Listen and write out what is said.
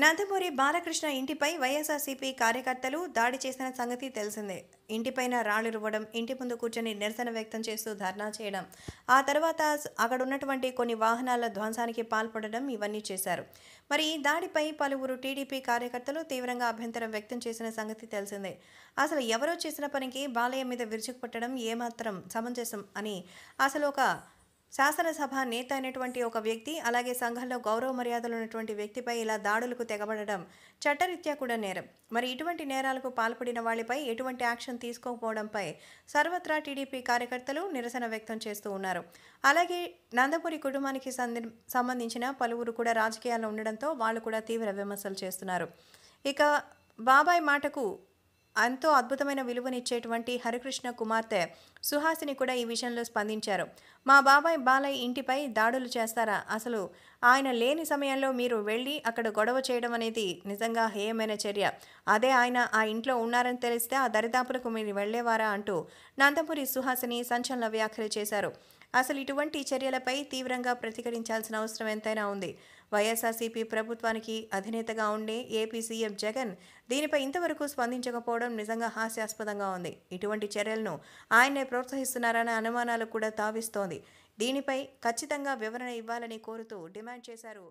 నందమూరి బాలకృష్ణ ఇంటిపై వైఎస్ఆర్సీపీ కార్యకర్తలు దాడి చేసిన సంగతి తెలిసిందే ఇంటిపైన రాళ్లిరువ్వడం ఇంటి ముందు కూర్చొని నిరసన వ్యక్తం చేస్తూ ధర్నా చేయడం ఆ తర్వాత అక్కడ ఉన్నటువంటి కొన్ని వాహనాల ధ్వంసానికి పాల్పడడం ఇవన్నీ చేశారు మరి ఈ దాడిపై పలువురు టీడీపీ కార్యకర్తలు తీవ్రంగా అభ్యంతరం వ్యక్తం చేసిన సంగతి తెలిసిందే అసలు ఎవరో చేసిన పనికి బాలయ్య మీద విరుచుకుపట్టడం ఏమాత్రం సమంజసం అని అసలు ఒక శాసనసభ నేత అయినటువంటి ఒక వ్యక్తి అలాగే సంఘంలో గౌరవ మర్యాదలు ఉన్నటువంటి వ్యక్తిపై ఇలా దాడులకు తెగబడడం చట్టరీత్యా కూడా నేరం మరి ఇటువంటి నేరాలకు పాల్పడిన వాళ్లపై ఎటువంటి యాక్షన్ తీసుకోకపోవడంపై సర్వత్రా టీడీపీ కార్యకర్తలు నిరసన వ్యక్తం చేస్తూ ఉన్నారు అలాగే నందపురి కుటుంబానికి సంబంధించిన పలువురు కూడా రాజకీయాల్లో ఉండడంతో వాళ్ళు కూడా తీవ్ర విమర్శలు చేస్తున్నారు ఇక బాబాయ్ మాటకు ఎంతో అద్భుతమైన విలువనిచ్చేటువంటి హరికృష్ణ కుమార్తె సుహాసిని కూడా ఈ విషయంలో స్పందించారు మా బాబాయ్ బాలయ్య ఇంటిపై దాడులు చేస్తారా అసలు ఆయన లేని సమయంలో మీరు వెళ్ళి అక్కడ గొడవ చేయడం అనేది నిజంగా హేయమైన చర్య అదే ఆయన ఆ ఇంట్లో ఉన్నారని తెలిస్తే ఆ దరిదాపులకు మీరు వెళ్ళేవారా అంటూ నందమూరి సుహాసిని సంచలన వ్యాఖ్యలు చేశారు అసలు ఇటువంటి చర్యలపై తీవ్రంగా ప్రతిఘటించాల్సిన అవసరం ఎంతైనా ఉంది వైఎస్ఆర్సీపీ ప్రభుత్వానికి అధినేతగా ఉండే ఏపీ సీఎం జగన్ దీనిపై ఇంతవరకు స్పందించకపోవడం నిజంగా హాస్యాస్పదంగా ఉంది ఇటువంటి చర్యలను ఆయనే ప్రోత్సహిస్తున్నారనే అనుమానాలు కూడా తావిస్తోంది దీనిపై ఖచ్చితంగా వివరణ ఇవ్వాలని కోరుతూ డిమాండ్ చేశారు